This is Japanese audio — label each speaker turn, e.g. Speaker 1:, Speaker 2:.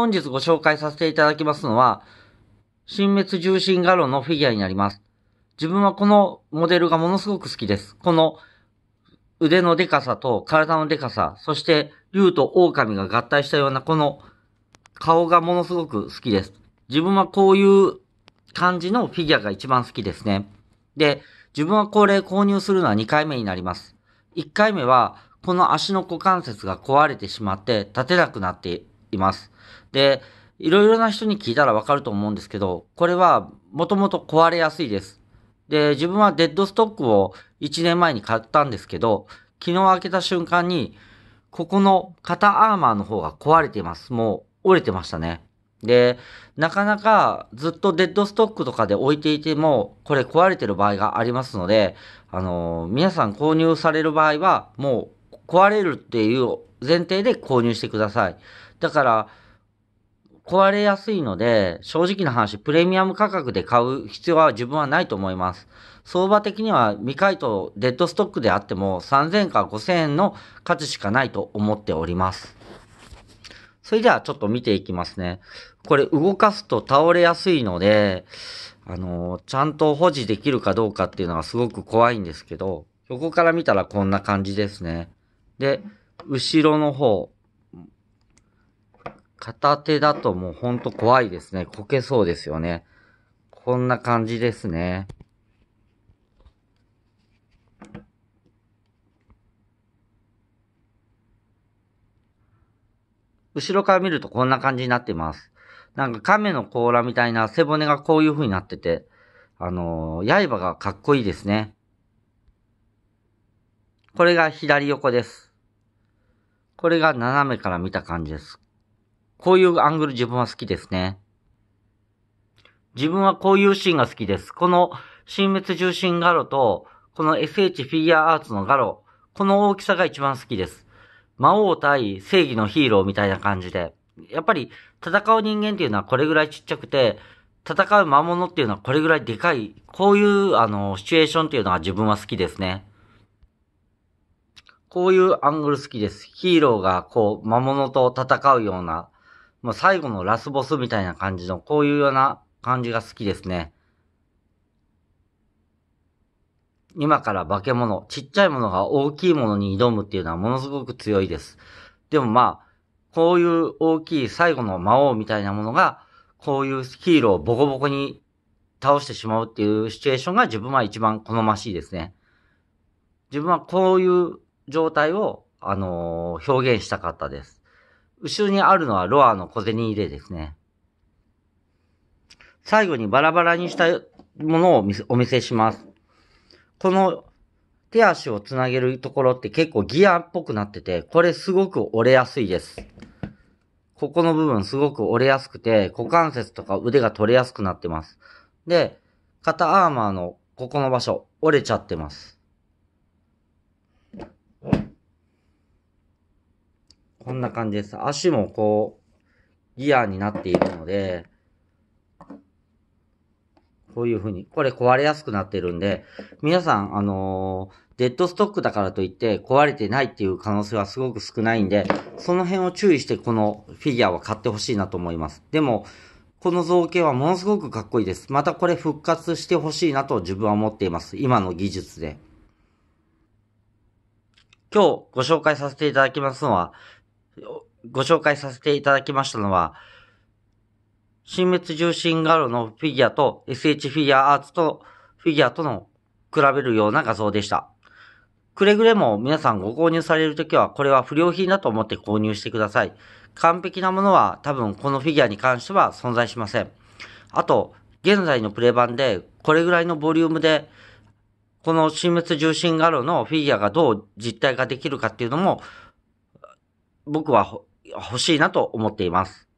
Speaker 1: 本日ご紹介させていただきますのは、新滅重心画廊のフィギュアになります。自分はこのモデルがものすごく好きです。この腕のデカさと体のデカさ、そして竜と狼が合体したようなこの顔がものすごく好きです。自分はこういう感じのフィギュアが一番好きですね。で、自分はこれ購入するのは2回目になります。1回目は、この足の股関節が壊れてしまって立てなくなっています。で、いろいろな人に聞いたらわかると思うんですけど、これはもともと壊れやすいです。で、自分はデッドストックを1年前に買ったんですけど、昨日開けた瞬間に、ここの肩アーマーの方が壊れています。もう折れてましたね。で、なかなかずっとデッドストックとかで置いていても、これ壊れてる場合がありますので、あのー、皆さん購入される場合は、もう壊れるっていう前提で購入してください。だから、壊れやすいので、正直な話、プレミアム価格で買う必要は自分はないと思います。相場的には未回答、デッドストックであっても3000か5000円の価値しかないと思っております。それではちょっと見ていきますね。これ動かすと倒れやすいので、あの、ちゃんと保持できるかどうかっていうのはすごく怖いんですけど、横から見たらこんな感じですね。で、後ろの方、片手だともうほんと怖いですね。こけそうですよね。こんな感じですね。後ろから見るとこんな感じになってます。なんか亀の甲羅みたいな背骨がこういう風になってて、あのー、刃がかっこいいですね。これが左横です。これが斜めから見た感じです。こういうアングル自分は好きですね。自分はこういうシーンが好きです。この、新滅重心ガロと、この SH フィギュアアーツのガロ、この大きさが一番好きです。魔王対正義のヒーローみたいな感じで。やっぱり、戦う人間っていうのはこれぐらいちっちゃくて、戦う魔物っていうのはこれぐらいでかい。こういう、あの、シチュエーションっていうのは自分は好きですね。こういうアングル好きです。ヒーローがこう、魔物と戦うような、もう最後のラスボスみたいな感じの、こういうような感じが好きですね。今から化け物、ちっちゃいものが大きいものに挑むっていうのはものすごく強いです。でもまあ、こういう大きい最後の魔王みたいなものが、こういうヒーローをボコボコに倒してしまうっていうシチュエーションが自分は一番好ましいですね。自分はこういう状態を、あのー、表現したかったです。後ろにあるのはロアの小銭入れですね。最後にバラバラにしたものをお見せします。この手足をつなげるところって結構ギアっぽくなってて、これすごく折れやすいです。ここの部分すごく折れやすくて、股関節とか腕が取れやすくなってます。で、肩アーマーのここの場所、折れちゃってます。こんな感じです。足もこう、ギアになっているので、こういう風に、これ壊れやすくなってるんで、皆さん、あのー、デッドストックだからといって壊れてないっていう可能性はすごく少ないんで、その辺を注意してこのフィギュアは買ってほしいなと思います。でも、この造形はものすごくかっこいいです。またこれ復活してほしいなと自分は思っています。今の技術で。今日ご紹介させていただきますのは、ご紹介させていただきましたのは、新滅重心ガロのフィギュアと SH フィギュアアーツとフィギュアとの比べるような画像でした。くれぐれも皆さんご購入されるときはこれは不良品だと思って購入してください。完璧なものは多分このフィギュアに関しては存在しません。あと、現在のプレ版でこれぐらいのボリュームでこの新滅重心ガロのフィギュアがどう実体化できるかっていうのも僕は欲しいなと思っています。